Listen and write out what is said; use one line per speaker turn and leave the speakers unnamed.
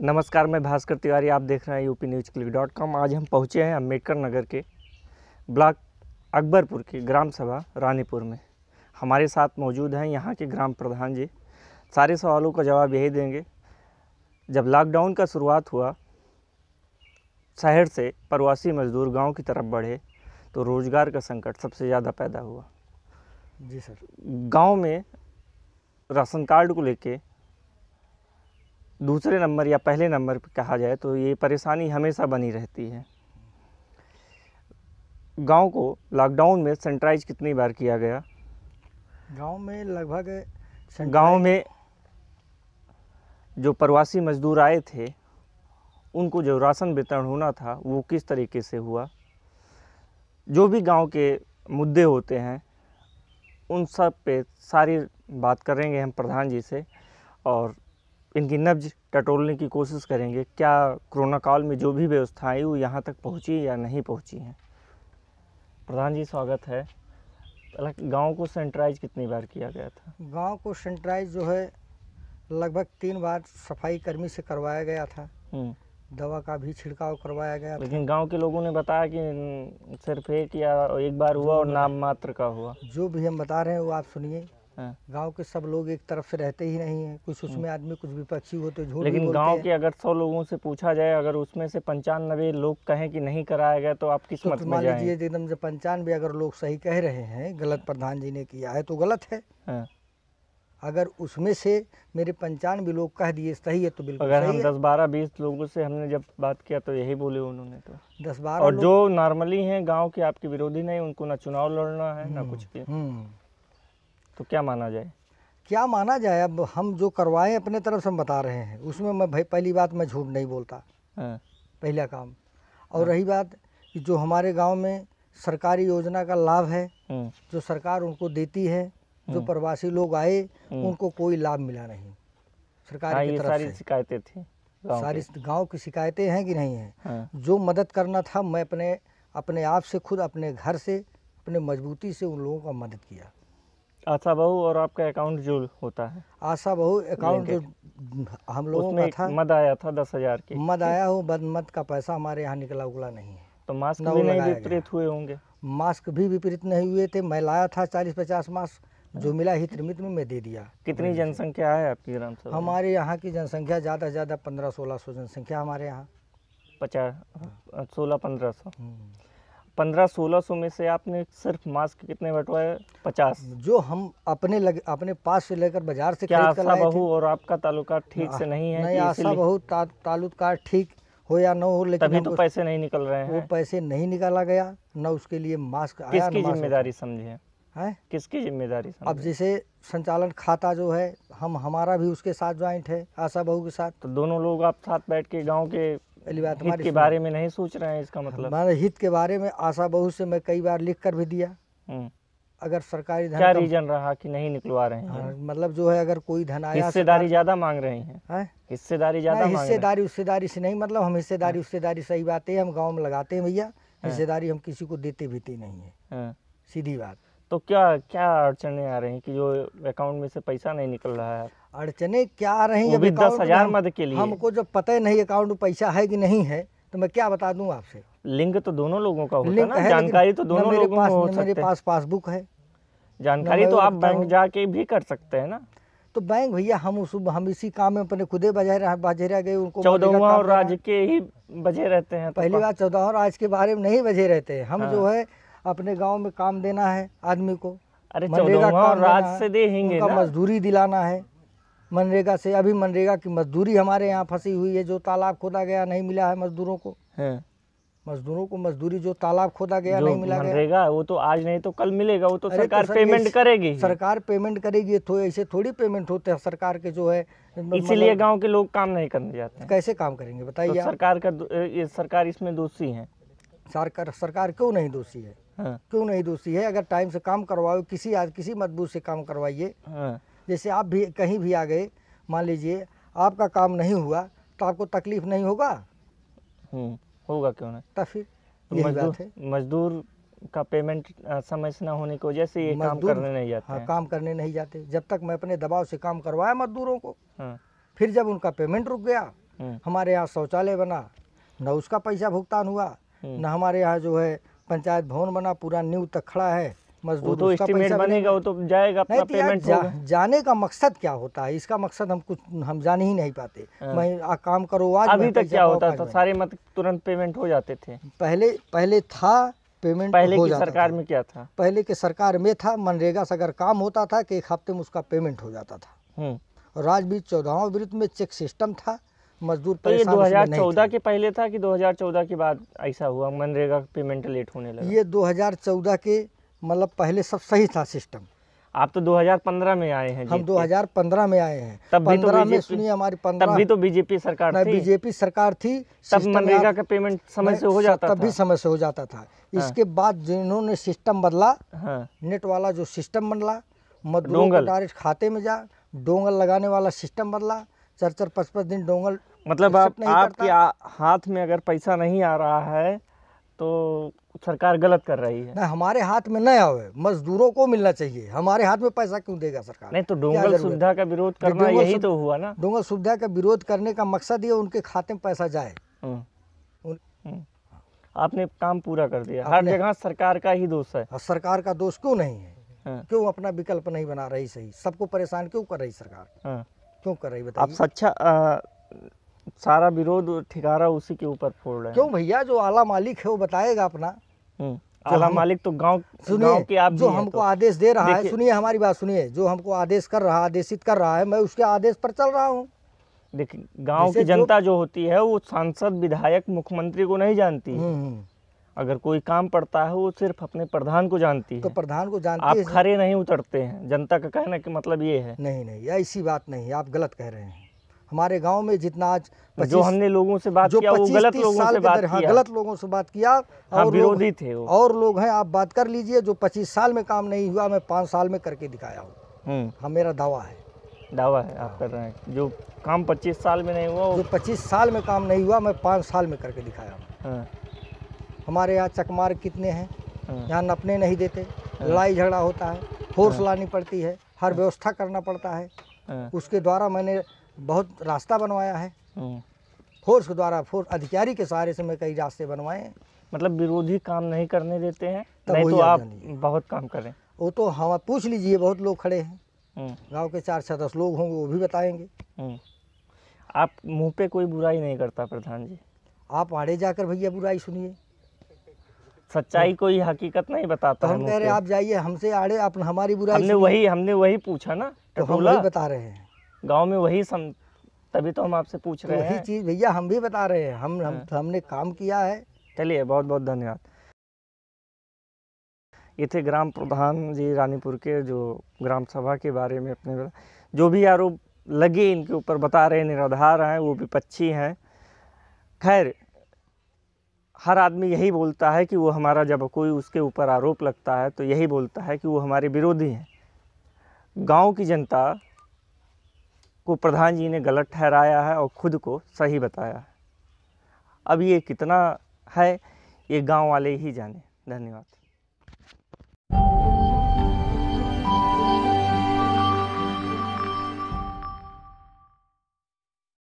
नमस्कार मैं भास्कर तिवारी आप देख रहे हैं UP news click dot com आज हम पहुँचे हैं अम्बेडकर नगर के ब्लॉक अकबरपुर के ग्राम सभा रानीपुर में हमारे साथ मौजूद हैं यहाँ के ग्राम प्रधान जी सारे सवालों का जवाब यही देंगे जब लॉकडाउन का शुरुआत हुआ शहर से प्रवासी मजदूर गांव की तरफ बढ़े तो रोज़गार का संकट सबसे ज़्यादा पैदा हुआ जी सर गांव में राशन कार्ड को लेके दूसरे नंबर या पहले नंबर पर कहा जाए तो ये परेशानी हमेशा बनी रहती है गांव को लॉकडाउन में सैनिटाइज कितनी बार किया गया
गांव में लगभग
गांव में जो प्रवासी मजदूर आए थे उनको जो राशन वितरण होना था वो किस तरीके से हुआ जो भी गांव के मुद्दे होते हैं उन सब पे सारी बात करेंगे हम प्रधान जी से और इनकी नब्ज टटोलने की कोशिश करेंगे क्या कोरोना काल में जो भी व्यवस्थाएं वो यहाँ तक पहुँची या नहीं पहुँची हैं प्रधान जी स्वागत है गांव को सैनिटाइज कितनी बार किया गया था
गांव को सैनिटाइज जो है लगभग तीन बार सफाई कर्मी से करवाया गया था हम्म। दवा का भी छिड़काव करवाया गया लेकिन
गांव के लोगों ने
बताया कि सिर्फ एक या एक बार हुआ और नाम मात्र का हुआ जो भी हम बता रहे हैं वो आप सुनिए हाँ। गांव के सब लोग एक तरफ से रहते ही नहीं है कुछ उसमें हाँ। आदमी कुछ विपक्षी होते तो झूठ लेकिन गांव के
अगर सौ लोगों से पूछा जाए अगर उसमें से पंचानबे लोग कहें कि नहीं कराया गया तो आप किस मत तो मान लीजिए
एकदम से पंचानवे अगर लोग सही कह रहे हैं गलत हाँ। प्रधान जी ने किया है तो गलत है अगर उसमें से मेरे पंचानवे लोग कह दिए सही है तो बिल्कुल अगर हम दस
बारह बीस लोगों से हमने जब बात किया तो यही बोले उन्होंने तो
दस बारह और जो
नॉर्मली हैं गांव के आपके विरोधी नहीं उनको ना चुनाव लड़ना है ना हम्म, कुछ भी
हम्म। तो क्या माना जाए क्या माना जाए अब हम जो करवाएं अपने तरफ से हम बता रहे हैं उसमें मैं भाई पहली बात मैं झूठ नहीं बोलता हाँ। पहला काम और हाँ। रही बात कि जो हमारे गांव में सरकारी योजना का लाभ है हाँ। जो सरकार उनको देती है जो प्रवासी लोग आए उनको कोई लाभ मिला नहीं सरकार की तरफ सारी
शिकायतें थी सारी
गांव की शिकायतें हैं कि नहीं है जो मदद करना था मैं अपने अपने आप से खुद अपने घर से अपने मजबूती से उन लोगों का मदद किया
आशा बहू और आपका अकाउंट जो होता है
आशा बहू अकाउंट जो
हम लोगों का था मद आया
था दस हजार की मद आया हो बद मद का पैसा हमारे यहाँ निकला उगला नहीं है तो मास्क भी नहीं विपरीत हुए होंगे मास्क भी विपरीत नहीं हुए थे मैं लाया था चालीस पचास मास्क जो हाँ। मिला ही त्रिमित में मैं दे दिया कितनी जनसंख्या है
आपकी ग्राम सभा हमारे
यहाँ की जनसंख्या ज़्यादा से ज़्यादा पंद्रह सोलह सौ जनसंख्या हमारे यहाँ
पचास सोलह पंद्रह सौ हम्म। पंद्रह सोलह सौ में से आपने सिर्फ मास्क कितने बटवाए पचास
जो हम अपने लग, अपने पास से लेकर बाजार से क्या आशा बहु और आपका तालुका ठीक हाँ, से नहीं है नहीं आशा बहु ता, ठीक हो या न हो लेकिन तभी तो
पैसे नहीं निकल रहे हैं वो
पैसे नहीं निकाला गया न उसके लिए मास्क किसकी जिम्मेदारी समझे है
किसकी जिम्मेदारी अब जैसे
संचालन खाता जो है हम हमारा भी उसके साथ ज्वाइंट है आशा बहू के साथ तो दोनों लोग आप साथ बैठ के गाँव के पहली बात हमारे बारे
में नहीं सोच रहे हैं इसका मतलब हमारे
हित के बारे में आशा बहु से मैं कई बार लिख कर भी दिया हम्म। अगर सरकारी धन क्या रीजन
रहा कि नहीं निकलवा रहे हैं हाँ,
मतलब जो है अगर कोई धन आया हिस्सेदारी
ज्यादा मांग रहे हैं हिस्सेदारी ज्यादा हिस्सेदारी
हिस्सेदारी से नहीं मतलब हम हिस्सेदारी हाँ। हिस्सेदारी सही बात है हम गाँव में लगाते हैं भैया हाँ। हिस्सेदारी हम किसी को देते भीते नहीं है हाँ। सीधी बात
तो क्या क्या अड़चने आ रही हैं कि जो अकाउंट में से पैसा नहीं निकल रहा है अड़चने क्या आ रही है दस हजार मद के लिए हमको
जब पता ही नहीं अकाउंट में पैसा है कि नहीं है तो मैं क्या बता दूं आपसे लिंक तो दोनों लोगों
का होता लिंक है जानकारी तो दोनों लोगों पास हो मेरे पास पासबुक है जानकारी तो आप बैंक जाके भी कर सकते हैं ना
तो बैंक भैया हम उस हम इसी काम में अपने खुदे बजे गए उनको चौदह और राज्य
के ही बजे रहते हैं तो पहली बार
चौदह और के बारे में नहीं बजे रहते हैं हम जो हाँ। है अपने गाँव में काम देना है आदमी को अरे चौदह राज से देंगे मजदूरी दिलाना है मनरेगा से अभी मनरेगा की मजदूरी हमारे यहाँ फंसी हुई है जो तालाब खोदा गया नहीं मिला है मजदूरों को मजदूरों को मजदूरी जो तालाब खोदा गया नहीं मिला गया वो तो आज नहीं तो कल मिलेगा वो तो, तो सरकार तो पेमेंट करेगी सरकार पेमेंट करेगी तो ऐसे थोड़ी पेमेंट होते हैं सरकार के जो है मतलब इसीलिए गांव के
लोग काम नहीं करने जाते कैसे काम करेंगे तो बताइए तो सरकार का ये सरकार इसमें दोषी है
सरकार सरकार क्यों नहीं दोषी है हाँ। क्यों नहीं दोषी है अगर टाइम से काम करवाओ किसी किसी मजबूत से काम करवाइए हाँ। जैसे आप भी कहीं भी आ गए मान लीजिए आपका काम नहीं हुआ तो आपको तकलीफ नहीं होगा
हम्म, होगा क्यों नहीं तो फिर मजदूर
मजदूर का पेमेंट समय से ना होने की वजह से ये काम करने नहीं जाते हाँ, काम करने नहीं जाते जब तक मैं अपने दबाव से काम करवाया मजदूरों को हाँ। फिर जब उनका पेमेंट रुक गया हम्म। हमारे यहाँ शौचालय बना न उसका पैसा भुगतान हुआ हम्म। न हमारे यहाँ जो है पंचायत भवन बना पूरा न्यू तक खड़ा है मजदूर तो एस्टिमेट बनेगा
वो तो जाएगा अपना पेमेंट तो जा,
जाने का मकसद क्या होता है इसका मकसद हम कुछ हम जान ही नहीं पाते हाँ। मैं आ, काम करो आज अभी तक क्या होता था सारे
मत तुरंत पेमेंट हो जाते थे
पहले पहले था पेमेंट पहले हो की सरकार में क्या था पहले के सरकार में था मनरेगा से अगर काम होता था कि एक हफ्ते में उसका पेमेंट हो जाता था हम्म। राजवीर चौदहवा विरुद्ध में चेक सिस्टम था मजदूर तो ये 2014
के पहले था कि 2014 के बाद ऐसा हुआ मनरेगा पेमेंट लेट होने लगा
ये 2014 के मतलब पहले सब सही था सिस्टम
आप तो 2015 में आए हैं हम
2015 में आए हैं तब भी तो में सुनिए हमारी तब भी तो
बीजेपी सरकार थी बीजेपी
सरकार थी तब मनरेगा का पेमेंट समय से हो जाता तब भी समय से हो जाता था हाँ। इसके बाद जिन्होंने सिस्टम बदला हाँ। नेट वाला जो सिस्टम बदला मजदूरों का डायरेक्ट खाते में जा डोंगल लगाने वाला सिस्टम बदला चार चार पाँच पाँच दिन डोंगल मतलब आप, आपके हाथ में अगर पैसा नहीं आ रहा है तो सरकार गलत कर रही है ना हमारे हाथ में न आवे मजदूरों को मिलना चाहिए हमारे हाथ में पैसा क्यों देगा सरकार नहीं तो डोंगल सुविधा का विरोध करना यही तो हुआ ना डोंगल सुविधा का विरोध करने का मकसद ये उनके खाते में पैसा जाए
हम्म। हम्म। आपने
काम पूरा कर दिया हर जगह सरकार का ही दोष है सरकार का दोष क्यों नहीं है हाँ। क्यों अपना विकल्प नहीं बना रही सही सबको परेशान क्यों कर रही सरकार हाँ। क्यों कर रही बताइए आप
सच्चा सारा विरोध ठिकारा उसी के ऊपर फोड़ रहे हैं क्यों
भैया जो आला मालिक है वो बताएगा अपना
हम्म। आला मालिक तो गांव सुनिए के आप जो हमको तो,
आदेश दे रहा है सुनिए हमारी बात सुनिए जो हमको आदेश कर रहा आदेशित कर रहा है मैं उसके आदेश पर चल रहा हूँ देखिए
गांव की जनता जो होती है वो सांसद विधायक मुख्यमंत्री को नहीं जानती हम्म, हम्म। अगर कोई काम पड़ता है वो सिर्फ अपने प्रधान को जानती तो है तो प्रधान को जानती आप खरे नहीं उतरते
हैं जनता का कहना कि मतलब ये है नहीं नहीं ऐसी बात नहीं आप गलत कह रहे हैं हमारे गांव में जितना आज जो हमने लोगों से बात जो किया, वो गलत लोगों से बात हाँ, किया गलत लोगों से बात किया हाँ, और विरोधी थे वो। और लोग हैं आप बात कर लीजिए जो 25 हम्म। हाँ, साल में काम नहीं हुआ मैं पाँच साल में करके दिखाया हूँ हाँ मेरा दावा है दावा है आप कर रहे हैं जो काम 25 साल में नहीं हुआ जो 25 साल में काम नहीं हुआ मैं पाँच साल में करके दिखाया हूँ हमारे यहाँ चकमार कितने हैं हाँ। यहाँ नपने नहीं देते हाँ। लड़ाई झगड़ा होता है फोर्स लानी पड़ती है हर व्यवस्था करना पड़ता है उसके द्वारा मैंने बहुत रास्ता बनवाया है फोर्स के द्वारा फोर्स अधिकारी के सहारे से मैं कई रास्ते बनवाए मतलब विरोधी काम नहीं करने देते हैं नहीं तो आप बहुत काम करें वो तो हम पूछ लीजिए बहुत लोग खड़े हैं गांव के चार छः दस लोग होंगे वो भी बताएंगे आप मुंह पे कोई बुराई नहीं करता प्रधान जी आप आड़े जाकर भैया बुराई सुनिए
सच्चाई कोई हकीकत नहीं बताता तो हम कह रहे आप
जाइए हमसे आड़े आप हमारी बुराई हमने वही हमने
वही पूछा ना तो हम वही बता रहे हैं गांव में वही सम तभी तो हम आपसे पूछ रहे तो हैं चीज़ भैया हम भी बता रहे हैं हम, हम हाँ। हमने काम किया है चलिए बहुत बहुत धन्यवाद ये थे ग्राम प्रधान जी रानीपुर के जो ग्राम सभा के बारे में अपने जो भी आरोप लगे इनके ऊपर बता रहे निराधार हैं वो भी पक्षी हैं खैर हर आदमी यही बोलता है कि वो हमारा जब कोई उसके ऊपर आरोप लगता है तो यही बोलता है कि वो हमारे विरोधी हैं गांव की जनता को प्रधान जी ने गलत ठहराया है और ख़ुद को सही बताया है अब ये कितना है ये गांव वाले ही जाने धन्यवाद